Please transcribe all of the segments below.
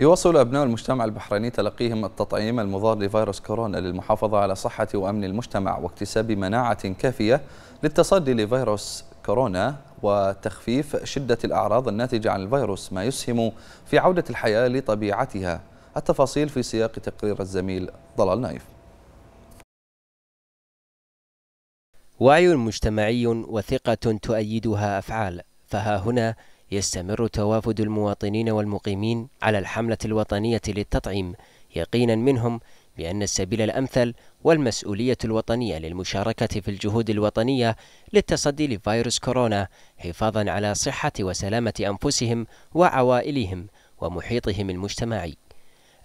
يواصل أبناء المجتمع البحريني تلقيهم التطعيم المضاد لفيروس كورونا للمحافظة على صحة وأمن المجتمع واكتساب مناعة كافية للتصدي لفيروس كورونا وتخفيف شدة الأعراض الناتجة عن الفيروس ما يسهم في عودة الحياة لطبيعتها التفاصيل في سياق تقرير الزميل ضلال نايف وعي مجتمعي وثقة تؤيدها أفعال فها هنا يستمر توافد المواطنين والمقيمين على الحملة الوطنية للتطعيم يقينا منهم بأن السبيل الأمثل والمسؤولية الوطنية للمشاركة في الجهود الوطنية للتصدي لفيروس كورونا حفاظا على صحة وسلامة أنفسهم وعوائلهم ومحيطهم المجتمعي.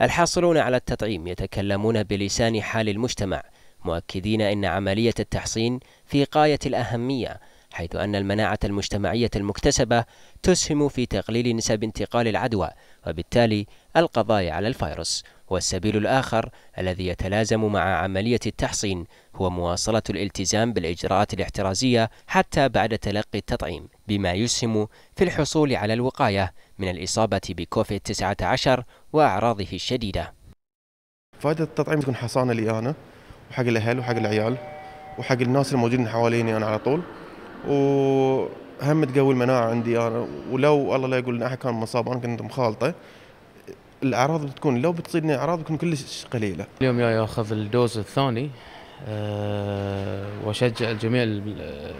الحاصلون على التطعيم يتكلمون بلسان حال المجتمع مؤكدين أن عملية التحصين في غاية الأهمية حيث أن المناعة المجتمعية المكتسبة تسهم في تقليل نسب انتقال العدوى وبالتالي القضاء على الفيروس والسبيل الآخر الذي يتلازم مع عملية التحصين هو مواصلة الالتزام بالإجراءات الاحترازية حتى بعد تلقي التطعيم بما يسهم في الحصول على الوقاية من الإصابة بكوفيد-19 وأعراضه الشديدة فائدة التطعيم تكون حصانة لي أنا وحق الأهل وحق العيال وحق الناس الموجودين حواليني أنا على طول وهم تقوي المناعه عندي انا ولو الله لا يقول ان احد كان مصاب انا كنت مخالطه الاعراض بتكون لو بتصيدني اعراض بتكون كلش قليله. اليوم جاي اخذ الدوز الثاني أه واشجع جميع آه،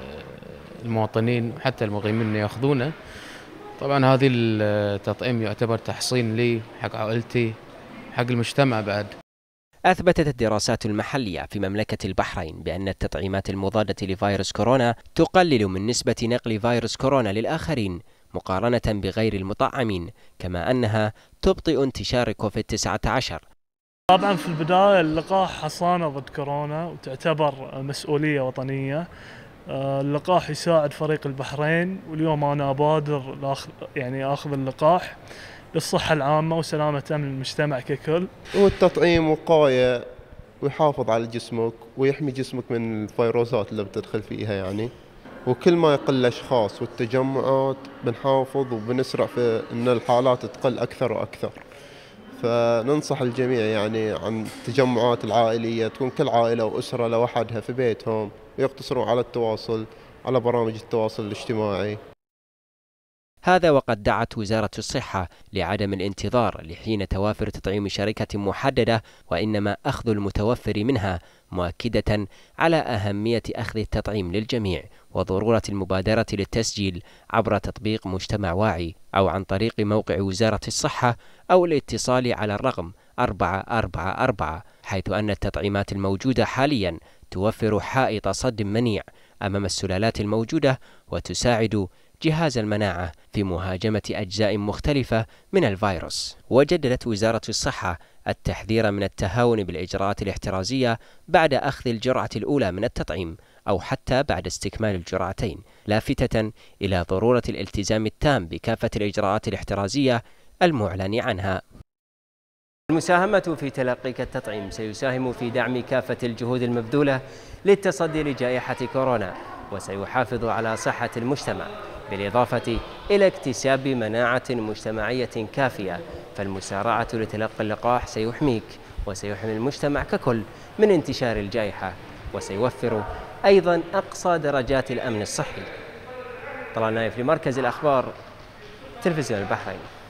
المواطنين وحتى المقيمين انه ياخذونه. طبعا هذه التطعيم آه، يعتبر تحصين لي حق عائلتي حق المجتمع بعد أثبتت الدراسات المحلية في مملكة البحرين بأن التطعيمات المضادة لفيروس كورونا تقلل من نسبة نقل فيروس كورونا للآخرين مقارنة بغير المطعمين كما أنها تبطئ انتشار كوفيد 19 طبعا في البداية اللقاح حصانة ضد كورونا وتعتبر مسؤولية وطنية آه، اللقاح يساعد فريق البحرين واليوم أنا أبادر يعني أخذ اللقاح للصحة العامة وسلامة أمن المجتمع ككل والتطعيم وقاية ويحافظ على جسمك ويحمي جسمك من الفيروسات اللي بتدخل فيها يعني وكل ما يقل الاشخاص والتجمعات بنحافظ وبنسرع في ان الحالات تقل اكثر واكثر فننصح الجميع يعني عن التجمعات العائليه تكون كل عائله واسره لوحدها في بيتهم ويقتصروا على التواصل على برامج التواصل الاجتماعي هذا وقد دعت وزارة الصحة لعدم الانتظار لحين توافر تطعيم شركة محددة وإنما أخذ المتوفر منها مؤكدة على أهمية أخذ التطعيم للجميع وضرورة المبادرة للتسجيل عبر تطبيق مجتمع واعي أو عن طريق موقع وزارة الصحة أو الاتصال على الرقم 444 حيث أن التطعيمات الموجودة حاليا توفر حائط صد منيع أمام السلالات الموجودة وتساعد جهاز المناعة في مهاجمة أجزاء مختلفة من الفيروس وجددت وزارة الصحة التحذير من التهاون بالإجراءات الاحترازية بعد أخذ الجرعة الأولى من التطعيم أو حتى بعد استكمال الجرعتين لافتة إلى ضرورة الالتزام التام بكافة الإجراءات الاحترازية المعلن عنها المساهمة في تلقيك التطعيم سيساهم في دعم كافة الجهود المبذولة للتصدي لجائحة كورونا وسيحافظ على صحة المجتمع بالإضافة إلى اكتساب مناعة مجتمعية كافية فالمسارعة لتلقي اللقاح سيحميك وسيحمي المجتمع ككل من انتشار الجائحة وسيوفر أيضا أقصى درجات الأمن الصحي طلال نايف لمركز الأخبار تلفزيون البحرين